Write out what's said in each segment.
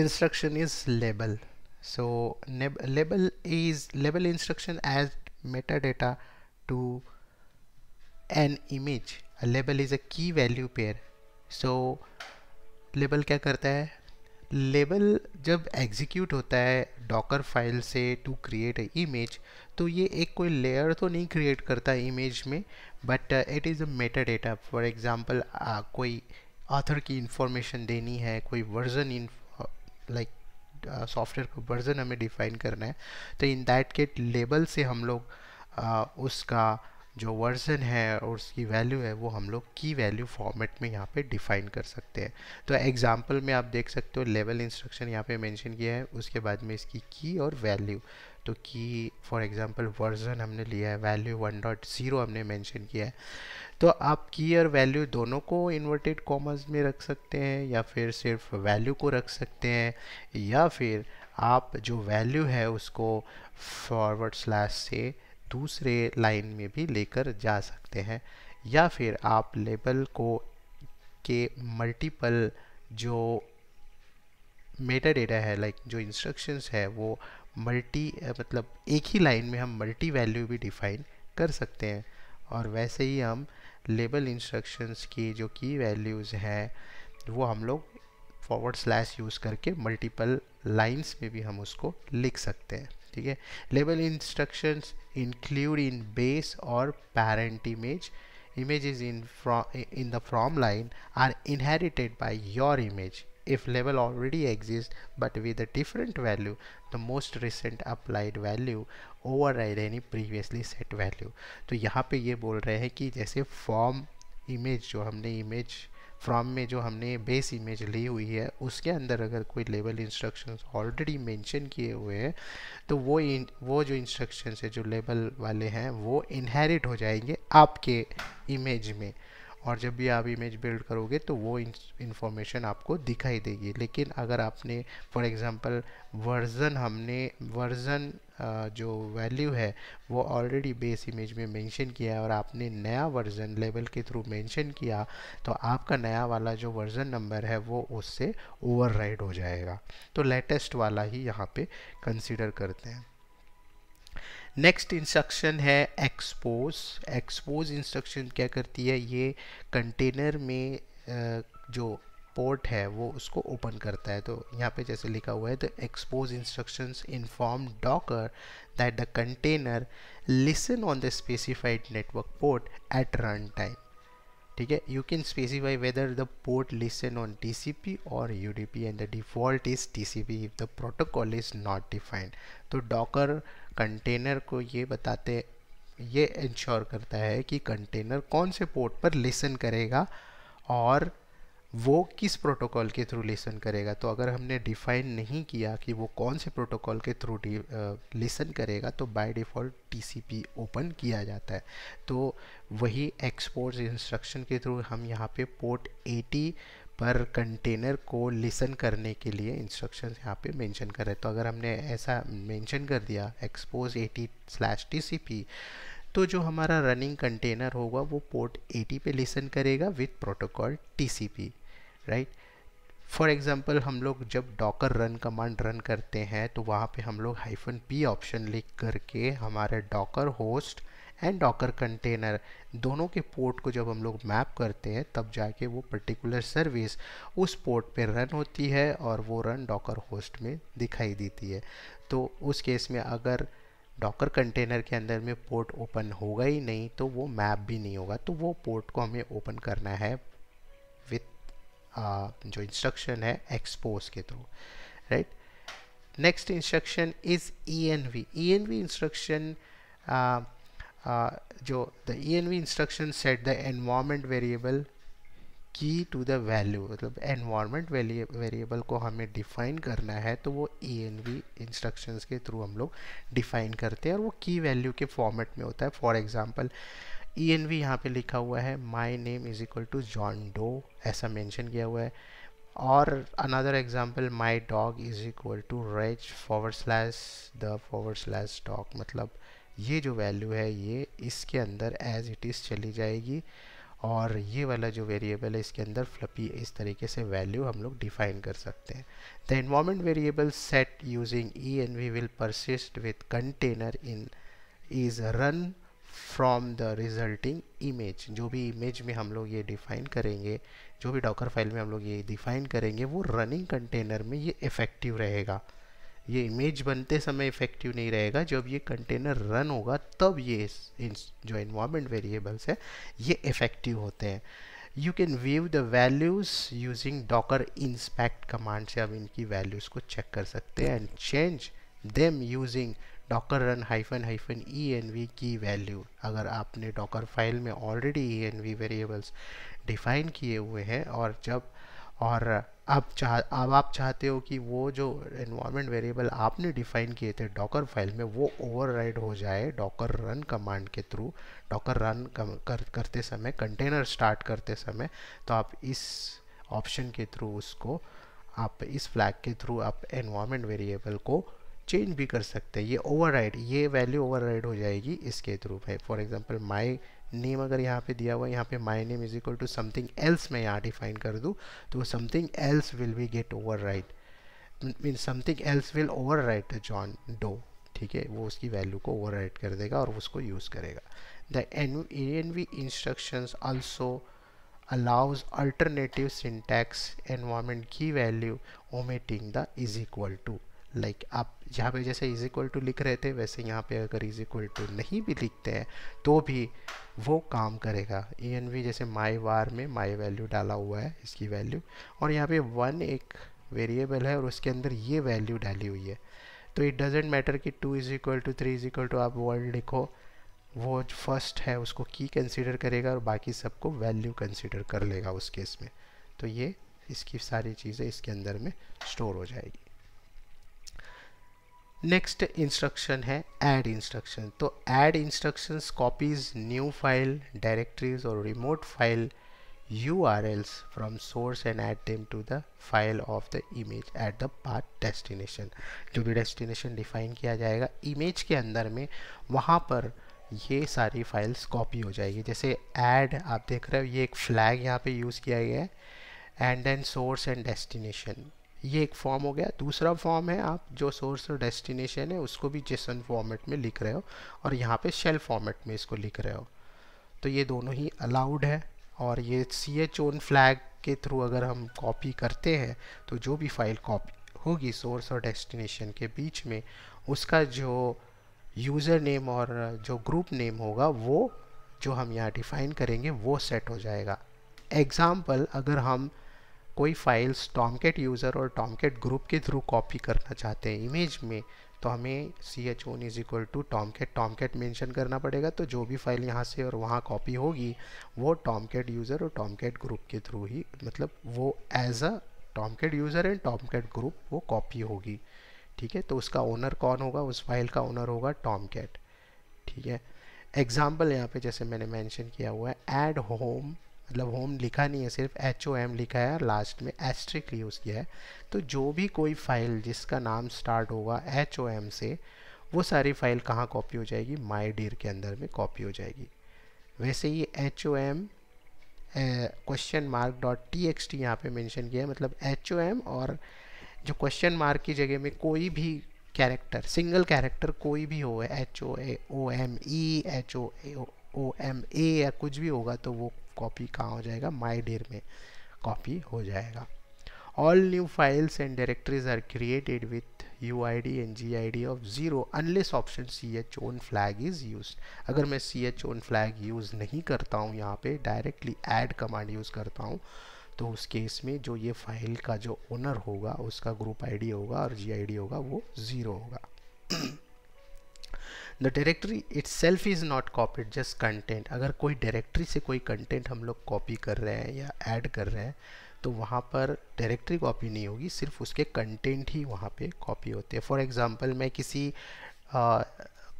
instruction is label so label is label instruction adds metadata to an image a label is a key value pair so label क्या करता है label जब execute होता है Docker file से to create a image तो ये एक कोई लेयर तो नहीं क्रिएट करता इमेज में but it is a metadata for example कोई ऑथर की इन्फॉर्मेशन देनी है कोई वर्जन लाइक सॉफ्टवेयर uh, का वर्जन हमें डिफाइन करना है तो इन दैट केट लेबल से हम लोग uh, उसका जो वर्जन है और उसकी वैल्यू है वो हम लोग की वैल्यू फॉर्मेट में यहाँ पे डिफाइन कर सकते हैं तो एग्जांपल में आप देख सकते हो लेवल इंस्ट्रक्शन यहाँ पे मेंशन किया है उसके बाद में इसकी की और वैल्यू तो की फॉर एग्जांपल वर्जन हमने लिया है वैल्यू वन डॉट ज़ीरो हमने मेंशन किया है तो आप की और वैल्यू दोनों को इन्वर्टेड कॉमर्स में रख सकते हैं या फिर सिर्फ वैल्यू को रख सकते हैं या फिर आप जो वैल्यू है उसको फॉरवर्ड स्लैश से दूसरे लाइन में भी लेकर जा सकते हैं या फिर आप लेबल को के मल्टीपल जो मेटा डेटा है लाइक जो इंस्ट्रक्शंस है वो मल्टी मतलब एक ही लाइन में हम मल्टी वैल्यू भी डिफाइन कर सकते हैं और वैसे ही हम लेबल इंस्ट्रक्शंस की जो की वैल्यूज़ हैं वो हम लोग फॉरवर्ड स्लैश यूज़ करके मल्टीपल लाइंस में भी हम उसको लिख सकते हैं ठीक है label instructions include in base और parent image image in in the the line are are inherited your image if level already exists but with a different value the most recent applied value override any previously set value तो यहाँ पे ये बोल रहे हैं कि जैसे form image जो हमने इमेज फ्रॉम में जो हमने बेस इमेज ली हुई है उसके अंदर अगर कोई लेवल इंस्ट्रक्शंस ऑलरेडी मेंशन किए हुए हैं तो वो इन, वो जो इंस्ट्रक्शंस है जो लेवल वाले हैं वो इनहेरिट हो जाएंगे आपके इमेज में और जब भी आप इमेज बिल्ड करोगे तो वो इन्फॉर्मेशन आपको दिखाई देगी लेकिन अगर आपने फॉर एग्ज़ाम्पल वर्ज़न हमने वर्ज़न जो वैल्यू है वो ऑलरेडी बेस इमेज में मेंशन किया है और आपने नया वर्ज़न लेवल के थ्रू मेंशन किया तो आपका नया वाला जो वर्ज़न नंबर है वो उससे ओवरराइड हो जाएगा तो लेटेस्ट वाला ही यहाँ पे कंसिडर करते हैं नेक्स्ट इंस्ट्रक्शन है एक्सपोज एक्सपोज इंस्ट्रक्शन क्या करती है ये कंटेनर में जो पोर्ट है वो उसको ओपन करता है तो यहाँ पे जैसे लिखा हुआ है तो expose instructions inform Docker that the container listen on the specified network port at run time ठीक है you can specify whether the port listen on T C P और U D P and the default is P if the protocol is not defined तो Docker container को ये बताते ये ensure करता है कि कंटेनर कौन से पोर्ट पर लेसन करेगा और वो किस प्रोटोकॉल के थ्रू लेसन करेगा तो अगर हमने डिफाइन नहीं किया कि वो कौन से प्रोटोकॉल के थ्रू लेसन करेगा तो बाय डिफ़ॉल्ट टीसीपी ओपन किया जाता है तो वही एक्सपोर्ट इंस्ट्रक्शन के थ्रू हम यहाँ पे पोर्ट 80 पर कंटेनर को लिसन करने के लिए इंस्ट्रक्शन यहाँ पे मेंशन कर रहे तो अगर हमने ऐसा मेंशन कर दिया एक्सपोज 80 स्लैश टी तो जो हमारा रनिंग कंटेनर होगा वो पोर्ट 80 पे लिसन करेगा with protocol T right for example हम लोग जब डॉकर रन कमांड रन करते हैं तो वहाँ पे हम लोग हाइफन पी ऑप्शन लिख करके हमारे Docker host and Docker container दोनों के पोर्ट को जब हम लोग मैप करते हैं तब जाके वो पर्टिकुलर सर्विस उस पोर्ट पे रन होती है और वो रन डॉकर होस्ट में दिखाई देती है तो उस केस में अगर डॉकर कंटेनर के अंदर में पोर्ट ओपन होगा ही नहीं तो वो मैप भी नहीं होगा तो वो पोर्ट को हमें ओपन करना है विथ जो इंस्ट्रक्शन है एक्सपोज के through right next instruction is E N V E N V instruction Uh, जो the E N V instruction set the environment variable key to the value मतलब environment variable को हमें define करना है तो वो ई एन वी इंस्ट्रक्शन के through हम लोग डिफाइन करते हैं और वो की वैल्यू के फॉर्मेट में होता है for example E N V यहाँ पर लिखा हुआ है my name is equal to John Doe ऐसा मैंशन किया हुआ है और another example my dog is equal to Rex forward slash the forward slash dog मतलब ये जो वैल्यू है ये इसके अंदर एज इट इज़ चली जाएगी और ये वाला जो वेरिएबल है इसके अंदर फ्लपी इस तरीके से वैल्यू हम लोग डिफाइन कर सकते हैं the environment variable set using E N V will persist with container in is run from the resulting image जो भी इमेज में हम लोग ये डिफाइन करेंगे जो भी डॉकर फाइल में हम लोग ये डिफाइन करेंगे वो रनिंग कंटेनर में ये इफ़ेक्टिव रहेगा ये इमेज बनते समय इफेक्टिव नहीं रहेगा जब ये कंटेनर रन होगा तब ये जो इन्वामेंट वेरिएबल्स है ये इफेक्टिव होते हैं you can view the values using Docker inspect command से आप इनकी वैल्यूज़ को चेक कर सकते हैं and change them using Docker run hyphen hyphen E N V की वैल्यू अगर आपने डॉकर फाइल में already E N V variables define किए हुए हैं और जब और अब चाह अब आप चाहते हो कि वो जो इन्वामेंट वेरिएबल आपने डिफाइन किए थे डॉकर फाइल में वो ओवरराइड हो जाए डॉकर रन कमांड के थ्रू डॉकर रन कर, करते समय कंटेनर स्टार्ट करते समय तो आप इस ऑप्शन के थ्रू उसको आप इस फ्लैग के थ्रू आप एनवामेंट वेरिएबल को चेंज भी कर सकते हैं ये ओवरराइड ये वैल्यू ओवरराइड हो जाएगी इसके थ्रू है फॉर एग्जांपल माय नेम अगर यहाँ पे दिया हुआ है यहाँ पे my name is equal to something else मैं यहाँ डिफाइन कर दूँ तो something else will be get overwrite mean something else will overwrite John Doe ठीक है वो उसकी वैल्यू को ओवर राइट कर देगा और उसको यूज़ करेगा the N N V instruction also allows alternative syntax environment की value omitting the is equal to like like, आप यहाँ पे जैसे इज इक्वल टू लिख रहे थे वैसे यहाँ पे अगर इज इक्वल टू नहीं भी लिखते हैं तो भी वो काम करेगा ई एन वी जैसे माई वार में माई वैल्यू डाला हुआ है इसकी वैल्यू और यहाँ पे वन एक वेरिएबल है और उसके अंदर ये वैल्यू डाली हुई है तो इट डजेंट मैटर कि two is equal to three is equal to आप वर्ल्ड लिखो वो फर्स्ट है उसको की कंसिडर करेगा और बाकी सबको वैल्यू कंसिडर कर लेगा उस केस में तो ये इसकी सारी चीज़ें इसके अंदर में स्टोर हो जाएगी नेक्स्ट इंस्ट्रक्शन है ऐड इंस्ट्रक्शन तो add instructions copies new file directories और remote file U R Ls from source and add them to the file of the image at the path destination जो भी destination define किया जाएगा image के अंदर में वहाँ पर ये सारी फाइल्स कॉपी हो जाएगी जैसे ऐड आप देख रहे हो ये एक फ्लैग यहाँ पे यूज़ किया गया है and then source and destination ये एक फॉर्म हो गया दूसरा फॉर्म है आप जो सोर्स और डेस्टिनेशन है उसको भी जेसन फॉर्मेट में लिख रहे हो और यहाँ पे शेल फॉर्मेट में इसको लिख रहे हो तो ये दोनों ही अलाउड है और ये सी एच ओन फ्लैग के थ्रू अगर हम कॉपी करते हैं तो जो भी फाइल कॉपी होगी सोर्स और डेस्टिनेशन के बीच में उसका जो यूज़र नेम और जो ग्रुप नेम होगा वो जो हम यहाँ डिफाइन करेंगे वो सेट हो जाएगा एग्ज़ाम्पल अगर हम कोई फाइल्स टॉमकेट यूज़र और टॉमकेट ग्रुप के थ्रू कॉपी करना चाहते हैं इमेज में तो हमें C H own is equal to Tomcat Tomcat mention करना पड़ेगा तो जो भी फाइल यहाँ से और वहाँ कॉपी होगी वो टॉमकेट यूज़र और टॉमकेट ग्रुप के थ्रू ही मतलब वो as a Tomcat user and Tomcat group वो कॉपी होगी ठीक है तो उसका ओनर कौन होगा उस फाइल का ओनर होगा टॉमकेट ठीक है एग्जाम्पल यहाँ पे जैसे मैंने मैंशन किया हुआ है एड होम मतलब होम लिखा नहीं है सिर्फ एच ओ एम लिखा है लास्ट में एस्ट्रिक यूज़ किया है तो जो भी कोई फाइल जिसका नाम स्टार्ट होगा एच ओ एम से वो सारी फाइल कहाँ कॉपी हो जाएगी माई डियर के अंदर में कॉपी हो जाएगी वैसे ही H O M question mark dot T X T यहाँ पर मैंशन किया है मतलब एच ओ एम और जो क्वेश्चन मार्क की जगह में कोई भी कैरेक्टर सिंगल कैरेक्टर कोई भी हो H O A O M E H O A O M A या कुछ भी होगा तो वो कॉपी कहाँ हो जाएगा माई डेर में कॉपी हो जाएगा all new files and directories are created with U I D and G I D of zero unless option C H own flag is use अगर मैं C H own flag use नहीं करता हूँ यहाँ पर directly add command use करता हूँ तो उस केस में जो ये फाइल का जो ओनर होगा उसका ग्रुप आई डी होगा और जी आई डी होगा वो ज़ीरो होगा the directory self is not copied just content अगर कोई डायरेक्टरी से कोई कंटेंट हम लोग कॉपी कर रहे हैं या ऐड कर रहे हैं तो वहाँ पर डायरेक्टरी कॉपी नहीं होगी सिर्फ उसके कंटेंट ही वहाँ पे कॉपी होते हैं फॉर एग्जांपल मैं किसी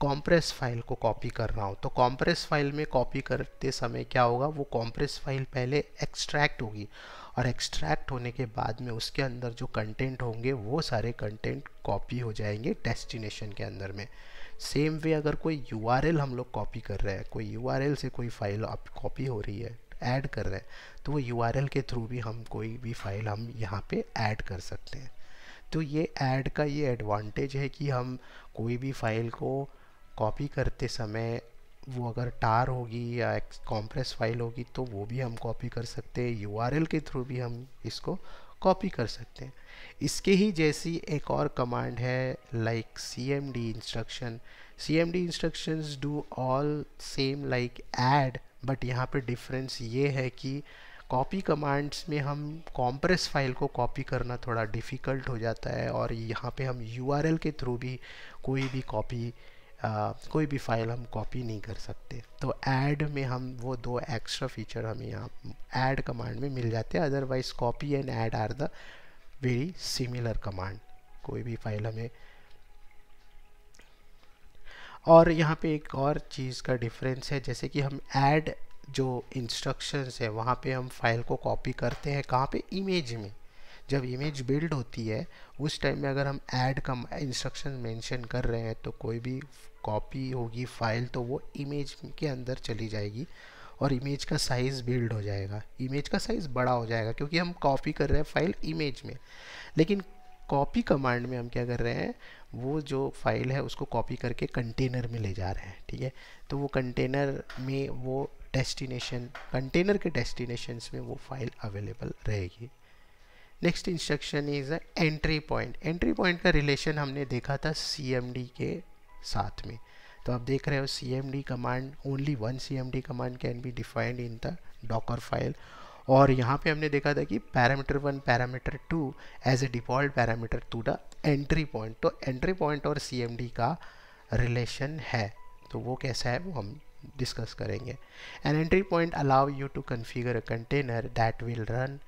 कॉम्प्रेस फाइल को कॉपी कर रहा हूँ तो कॉम्प्रेस फाइल में कॉपी करते समय क्या होगा वो कॉम्प्रेस फाइल पहले एक्सट्रैक्ट होगी और एक्सट्रैक्ट होने के बाद में उसके अंदर जो कंटेंट होंगे वो सारे कंटेंट कॉपी हो जाएंगे डेस्टिनेशन के अंदर में सेम वे अगर कोई यू हम लोग कॉपी कर रहे हैं कोई यू से कोई फाइल आप कॉपी हो रही है ऐड कर रहे हैं तो वो यू के थ्रू भी हम कोई भी फाइल हम यहाँ पे ऐड कर सकते हैं तो ये ऐड का ये एडवांटेज है कि हम कोई भी फाइल को कॉपी करते समय वो अगर टार होगी या कॉम्प्रेस फाइल होगी तो वो भी हम कॉपी कर सकते हैं यू के थ्रू भी हम इसको कॉपी कर सकते हैं इसके ही जैसी एक और कमांड है like C M D instruction C M D instructions do all same like add but यहाँ पे डिफरेंस ये है कि कॉपी कमांड्स में हम कॉम्प्रेस फाइल को कॉपी करना थोड़ा डिफ़िकल्ट हो जाता है और यहाँ पे हम यू के थ्रू भी कोई भी कॉपी कोई भी फाइल हम कॉपी नहीं कर सकते तो ऐड में हम वो दो एक्स्ट्रा फीचर हमें यहाँ ऐड कमांड में मिल जाते हैं otherwise copy and add are the very similar command कोई भी फाइल हमें और यहाँ पे एक और चीज़ का डिफरेंस है जैसे कि हम ऐड जो इंस्ट्रक्शंस है वहाँ पे हम फाइल को कॉपी करते हैं कहाँ पे इमेज में जब इमेज बिल्ड होती है उस टाइम में अगर हम ऐड का इंस्ट्रक्शन मेंशन कर रहे हैं तो कोई भी कॉपी होगी फाइल तो वो इमेज के अंदर चली जाएगी और इमेज का साइज़ बिल्ड हो जाएगा इमेज का साइज़ बड़ा हो जाएगा क्योंकि हम कॉपी कर रहे हैं फाइल इमेज में लेकिन कॉपी कमांड में हम क्या कर रहे हैं वो जो फाइल है उसको कॉपी करके कंटेनर में ले जा रहे हैं ठीक है तो वो कंटेनर में वो डेस्टिनेशन कंटेनर के डेस्टिनेशंस में वो फाइल अवेलेबल रहेगी next instruction is entry point entry point का रिलेशन हमने देखा था सी के साथ में तो आप देख रहे हो C M D command only one C M D command can be defined in the Docker file और यहाँ पे हमने देखा था कि parameter one parameter two as a default parameter to the entry point तो एंट्री पॉइंट और C M D का रिलेशन है तो वो कैसा है वो हम डिस्कस करेंगे an entry point allow you to configure a container that will run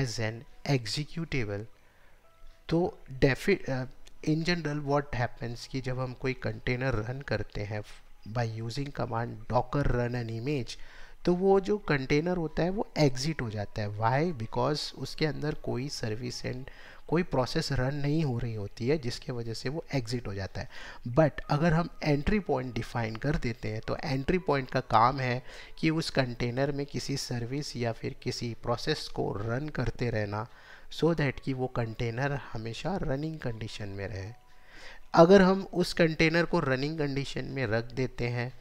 as an executable तो डेफिट इन जनरल व्हाट हैपेंस कि जब हम कोई कंटेनर रन करते हैं by using command Docker run an image तो वो जो कंटेनर होता है वो एग्जिट हो जाता है वाई बिकॉज उसके अंदर कोई सर्विस एंड कोई प्रोसेस रन नहीं हो रही होती है जिसके वजह से वो एग्ज़िट हो जाता है बट अगर हम एंट्री पॉइंट डिफाइन कर देते हैं तो एंट्री पॉइंट का काम है कि उस कंटेनर में किसी सर्विस या फिर किसी प्रोसेस को रन करते रहना सो so दैट कि वो कंटेनर हमेशा रनिंग कंडीशन में रहे अगर हम उस कंटेनर को रनिंग कंडीशन में रख देते हैं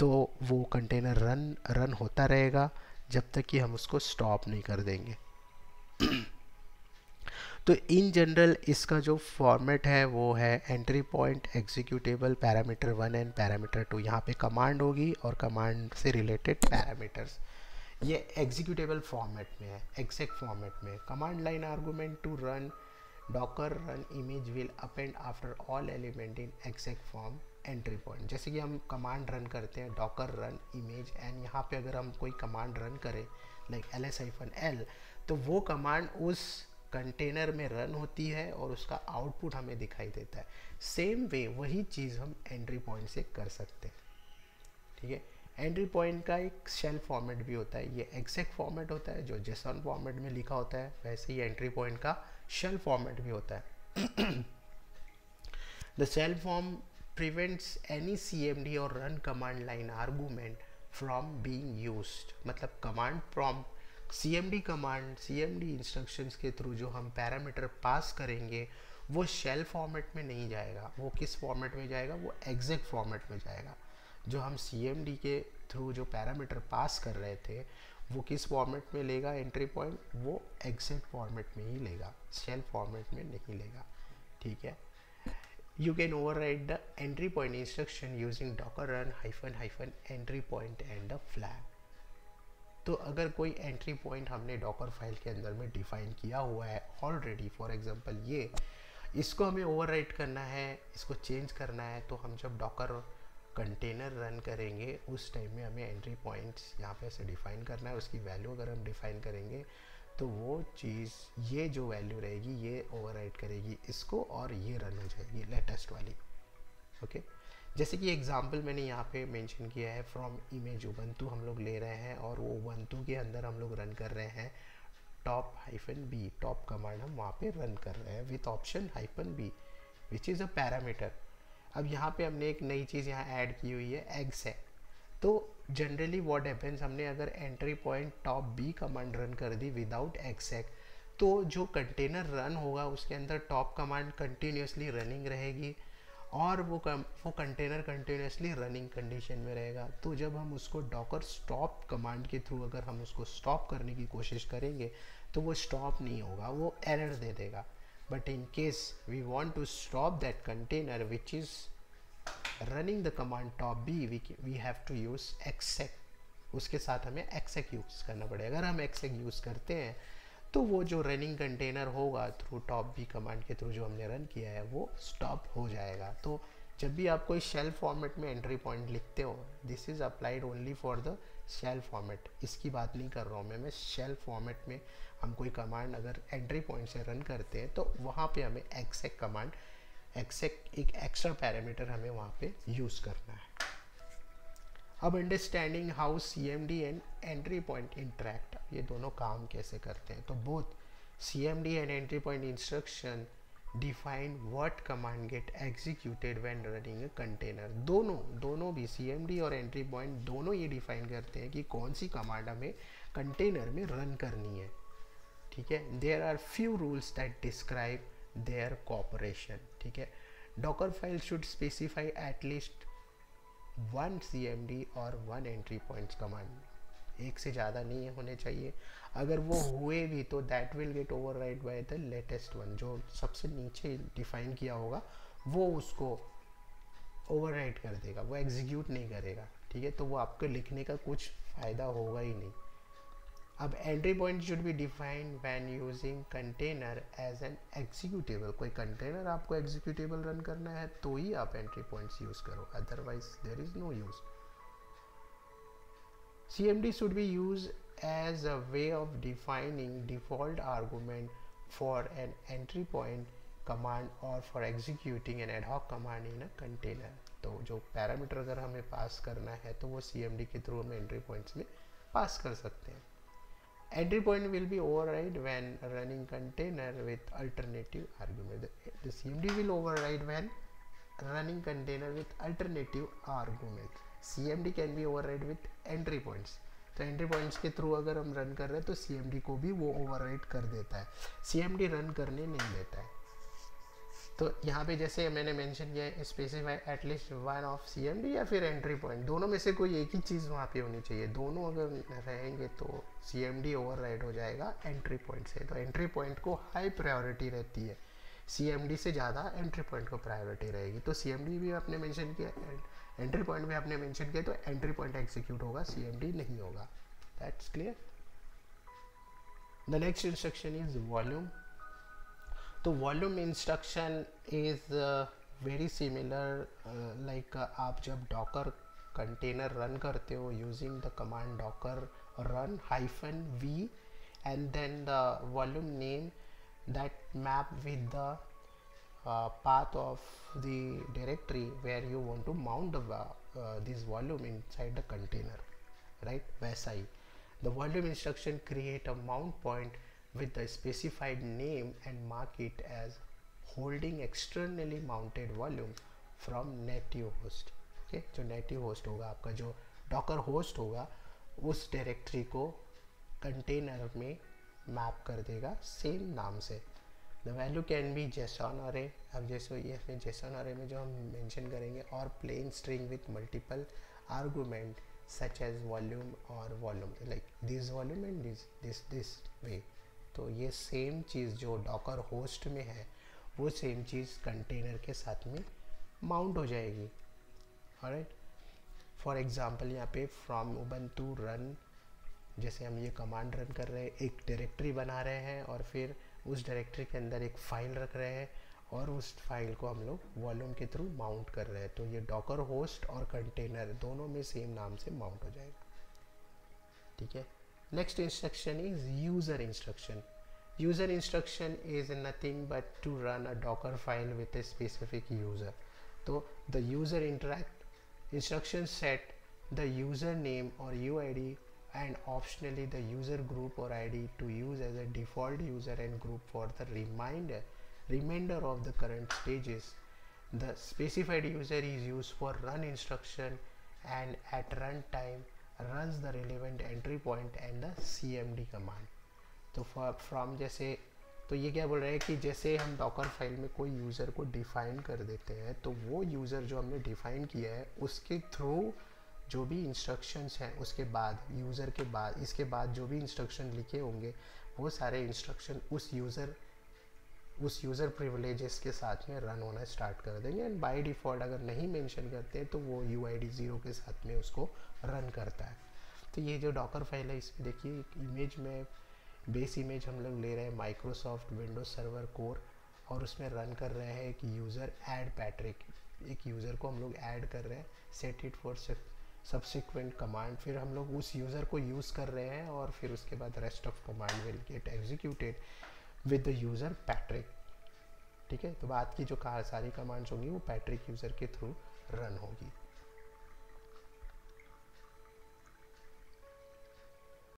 तो वो कंटेनर रन रन होता रहेगा जब तक कि हम उसको स्टॉप नहीं कर देंगे तो इन जनरल इसका जो फॉर्मेट है वो है entry point executable parameter one and parameter two यहाँ पे कमांड होगी और कमांड से रिलेटेड पैरामीटर्स ये एग्जीक्यूटेबल फॉर्मेट में है एक्सेक्ट फॉर्मेट में command line argument to run Docker run image will append after all element in exact form entry point जैसे कि हम कमांड रन करते हैं डॉकर रन इमेज एंड यहाँ पे अगर हम कोई कमांड रन करें like L S hyphen L तो वो कमांड उस कंटेनर में रन होती है और उसका आउटपुट हमें दिखाई देता है सेम वे वही चीज़ हम एंट्री पॉइंट से कर सकते हैं ठीक है एंट्री पॉइंट का एक शेल फॉर्मेट भी होता है ये एग्जैक्ट फॉर्मेट होता है जो जेसन फॉर्मेट में लिखा होता है वैसे ही एंट्री पॉइंट का शेल फॉर्मेट भी होता है the shell form prevents any C M D और run command line argument from being use मतलब command prompt C M D command C M D instructions के थ्रू जो हम पैरामीटर पास करेंगे वो शेल फॉर्मेट में नहीं जाएगा वो किस फॉर्मेट में जाएगा वो एग्जैक्ट फॉर्मेट में जाएगा जो हम सी एम डी के थ्रू जो पैरामीटर पास कर रहे थे वो किस फॉर्मेट में लेगा एंट्री पॉइंट वो एग्जैक्ट फॉर्मेट में ही लेगा शेल फॉर्मेट में नहीं लेगा ठीक है you can overwrite the entry point instruction using Docker run hyphen hyphen entry point and the flag तो अगर कोई एंट्री पॉइंट हमने डॉकर फाइल के अंदर में डिफाइन किया हुआ है ऑलरेडी फॉर एग्जांपल ये इसको हमें ओवरराइट करना है इसको चेंज करना है तो हम जब डॉकर कंटेनर रन करेंगे उस टाइम में हमें एंट्री पॉइंट्स यहाँ पे ऐसे डिफाइन करना है उसकी वैल्यू अगर हम डिफाइन करेंगे तो वो चीज़ ये जो वैल्यू रहेगी ये ओवरराइट करेगी इसको और ये रन हो जाएगी लेटेस्ट वाली ओके okay? जैसे कि एग्जाम्पल मैंने यहाँ पे मेंशन किया है फ्रॉम इमेज उबंतु हम लोग ले रहे हैं और वो उबंतु के अंदर हम लोग रन कर रहे हैं top hyphen B top command हम वहाँ पे रन कर रहे हैं with option hyphen B which is a parameter अब यहाँ पे हमने एक नई चीज़ यहाँ ऐड की हुई है एग्स है तो जनरली वॉट हैपन्स हमने अगर entry point top B command run कर दी विदाउट एक्सेक तो जो कंटेनर रन होगा उसके अंदर टॉप कमांड कंटिन्यूसली रनिंग रहेगी और वो कम, वो कंटेनर कंटिन्यूसली रनिंग कंडीशन में रहेगा तो जब हम उसको डॉकर स्टॉप कमांड के थ्रू अगर हम उसको स्टॉप करने की कोशिश करेंगे तो वो स्टॉप नहीं होगा वो एरर दे देगा but in case we want to stop that container which is running the command top B we we have to use exec उसके साथ हमें एक्सेक यूज़ करना पड़ेगा अगर हम एक्सेक यूज़ करते हैं तो वो जो रनिंग कंटेनर होगा थ्रू टॉप वी कमांड के थ्रू जो हमने रन किया है वो स्टॉप हो जाएगा तो जब भी आप कोई शेल फॉर्मेट में एंट्री पॉइंट लिखते हो this is applied only for the shell format इसकी बात नहीं कर रहा हूँ मैं मैं शेल फॉर्मेट में हम कोई कमांड अगर एंट्री पॉइंट से रन करते हैं तो वहाँ पे हमें एक्सेक कमांड एक्सेक एक एक्स्ट्रा पैरामीटर हमें वहाँ पे यूज़ करना है अब understanding how C M D and entry point interact ये दोनों काम कैसे करते हैं तो both C M D and entry point instruction define what command get executed when running a container दोनों दोनों भी सी एम डी और एंट्री पॉइंट दोनों ये डिफाइन करते हैं कि कौन सी कमांड हमें कंटेनर में रन करनी है ठीक है there are few rules that describe their cooperation ठीक है Docker file should specify at least one C M D और वन एंट्री पॉइंट्स कमांड में एक से ज़्यादा नहीं होने चाहिए अगर वो हुए भी तो that will get override by the latest one जो सबसे नीचे डिफाइन किया होगा वो उसको ओवर कर देगा वो एग्जीक्यूट नहीं करेगा ठीक है तो वो आपके लिखने का कुछ फ़ायदा होगा ही नहीं अब entry point should be defined when using container as an executable कोई कंटेनर आपको एग्जीक्यूटेबल रन करना है तो ही आप एंट्री पॉइंट्स यूज़ करो otherwise there is no use CMD should be use as a way of defining default argument for an entry point command और for executing an ad command in in a तो जो parameter अगर हमें पास करना है तो वो सी के थ्रू हमें एंट्री पॉइंट्स में पास कर सकते हैं entry point will be override when running container with alternative argument the, cmd will override when running container with alternative argument cmd can be override with entry points तो entry points के through अगर हम run कर रहे हैं तो सी को भी वो ओवरराइट कर देता है सी रन करने नहीं देता है तो यहाँ पे जैसे मैंने मेंशन किया है specify at least one of CMD या फिर एंट्री पॉइंट दोनों में से कोई एक ही चीज़ वहाँ पे होनी चाहिए दोनों अगर रहेंगे तो सीएमडी ओवरराइड हो जाएगा एंट्री पॉइंट से तो एंट्री पॉइंट को हाई प्रायोरिटी रहती है सीएमडी से ज़्यादा एंट्री पॉइंट को प्रायोरिटी रहेगी तो सीएमडी भी आपने मेंशन किया एंट्री पॉइंट भी आपने मेंशन किया तो एंट्री पॉइंट एग्जीक्यूट होगा डी नहीं होगा that's clear the next instruction is volume तो volume instruction is very similar like आप जब डॉकर कंटेनर रन करते हो using the command Docker run hyphen V and then the volume name that map with the uh, path of the directory where you want to mount the, uh, this volume inside the container right Vasai. the volume instruction create a mount point with the specified name and mark it as holding externally mounted volume from native host okay? जो native host होगा आपका जो docker host होगा उस directory को container में map कर देगा सेम नाम से the value can be JSON array अब जैसे ये अपने जेसॉन अरे में जो हम मेंशन करेंगे और plain string with multiple argument such as volume और volume like this volume and this this this way तो ये सेम चीज़ जो डॉकर होस्ट में है वो सेम चीज़ कंटेनर के साथ में माउंट हो जाएगी राइट फॉर एग्ज़ाम्पल यहाँ पे फ्रॉम ओबन टू रन जैसे हम ये कमांड रन कर रहे हैं एक डायरेक्टरी बना रहे हैं और फिर उस डायरेक्टरी के अंदर एक फ़ाइल रख रहे हैं और उस फाइल को हम लोग वॉल्यूम के थ्रू माउंट कर रहे हैं तो ये डॉकर होस्ट और कंटेनर दोनों में सेम नाम से माउंट हो जाएगा ठीक है next instruction is user instruction user instruction is nothing but to run a docker file with a specific user so the user interact instruction set the username or uid and optionally the user group or id to use as a default user and group for the reminder remainder of the current stages the specified user is used for run instruction and at runtime runs the relevant entry point and the cmd command तो from जैसे तो ये क्या बोल रहे हैं कि जैसे हम डॉकर फाइल में कोई यूज़र को डिफ़ाइन कर देते हैं तो वो यूज़र जो हमने डिफ़ाइन किया है उसके थ्रू जो भी इंस्ट्रक्शंस हैं उसके बाद यूज़र के बाद इसके बाद जो भी इंस्ट्रक्शन लिखे होंगे वो सारे इंस्ट्रक्शन उस यूज़र उस यूज़र प्रिवलेजेस के साथ में रन होना स्टार्ट कर देंगे एंड बाय डिफ़ॉल्ट अगर नहीं मेंशन करते हैं तो वो यू आई डी ज़ीरो के साथ में उसको रन करता है तो ये जो डॉकर फाइल है इसमें देखिए एक इमेज में बेस इमेज हम लोग ले रहे हैं माइक्रोसॉफ्ट विंडोज सर्वर कोर और उसमें रन कर रहे हैं एक यूज़र एड पैट्रिक एक यूज़र को हम लोग ऐड कर रहे हैं set it for subsequent command फिर हम लोग उस यूज़र को यूज़ कर रहे हैं और फिर उसके बाद rest of command will get executed with the user Patrick ठीक है तो बात की जो कार सारी कमांड्स होंगी वो पैट्रिक यूज़र के थ्रू रन होगी